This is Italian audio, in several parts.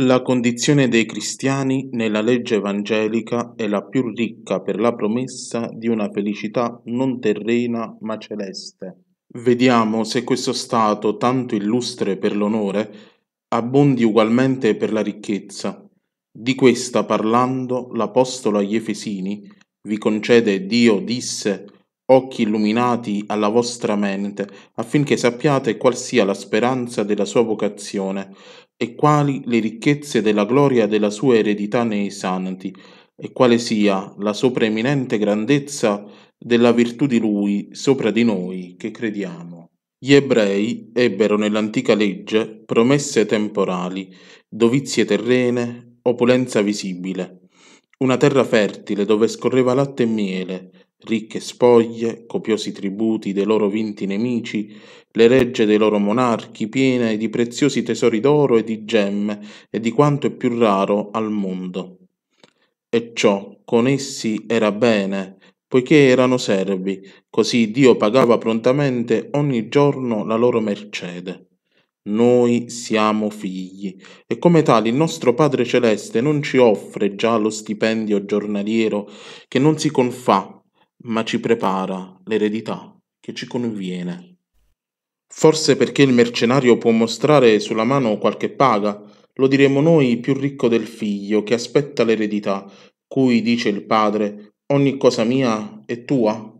La condizione dei cristiani nella legge evangelica è la più ricca per la promessa di una felicità non terrena ma celeste. Vediamo se questo stato, tanto illustre per l'onore, abbondi ugualmente per la ricchezza. Di questa parlando l'Apostolo agli Efesini vi concede Dio disse occhi illuminati alla vostra mente, affinché sappiate qual sia la speranza della sua vocazione e quali le ricchezze della gloria della sua eredità nei santi, e quale sia la sopraeminente grandezza della virtù di Lui sopra di noi che crediamo. Gli ebrei ebbero nell'antica legge promesse temporali, dovizie terrene, opulenza visibile, una terra fertile dove scorreva latte e miele, ricche spoglie, copiosi tributi dei loro vinti nemici, le regge dei loro monarchi, piene di preziosi tesori d'oro e di gemme e di quanto è più raro al mondo. E ciò con essi era bene, poiché erano servi, così Dio pagava prontamente ogni giorno la loro mercede. Noi siamo figli e come tali il nostro Padre Celeste non ci offre già lo stipendio giornaliero che non si confà ma ci prepara l'eredità che ci conviene. Forse perché il mercenario può mostrare sulla mano qualche paga, lo diremo noi più ricco del figlio che aspetta l'eredità, cui dice il padre, ogni cosa mia è tua?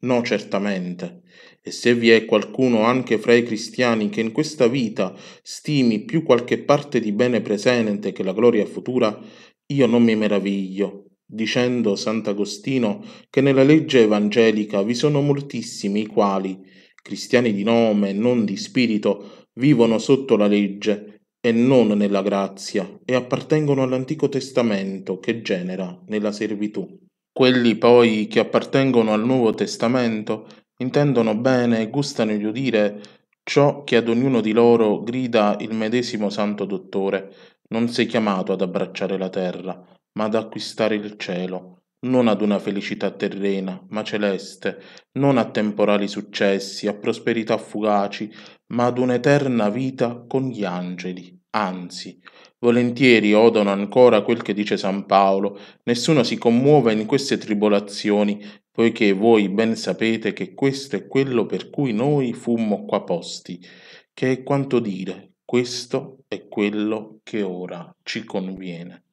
No, certamente. E se vi è qualcuno anche fra i cristiani che in questa vita stimi più qualche parte di bene presente che la gloria futura, io non mi meraviglio, dicendo Sant'Agostino che nella legge evangelica vi sono moltissimi i quali, cristiani di nome e non di spirito, vivono sotto la legge e non nella grazia e appartengono all'Antico Testamento che genera nella servitù. Quelli poi che appartengono al Nuovo Testamento intendono bene e gustano di udire ciò che ad ognuno di loro grida il medesimo Santo Dottore, non sei chiamato ad abbracciare la terra, ma ad acquistare il cielo, non ad una felicità terrena, ma celeste, non a temporali successi, a prosperità fugaci, ma ad un'eterna vita con gli angeli. Anzi, volentieri odono ancora quel che dice San Paolo, nessuno si commuove in queste tribolazioni, poiché voi ben sapete che questo è quello per cui noi fummo qua posti, che è quanto dire, questo è quello che ora ci conviene.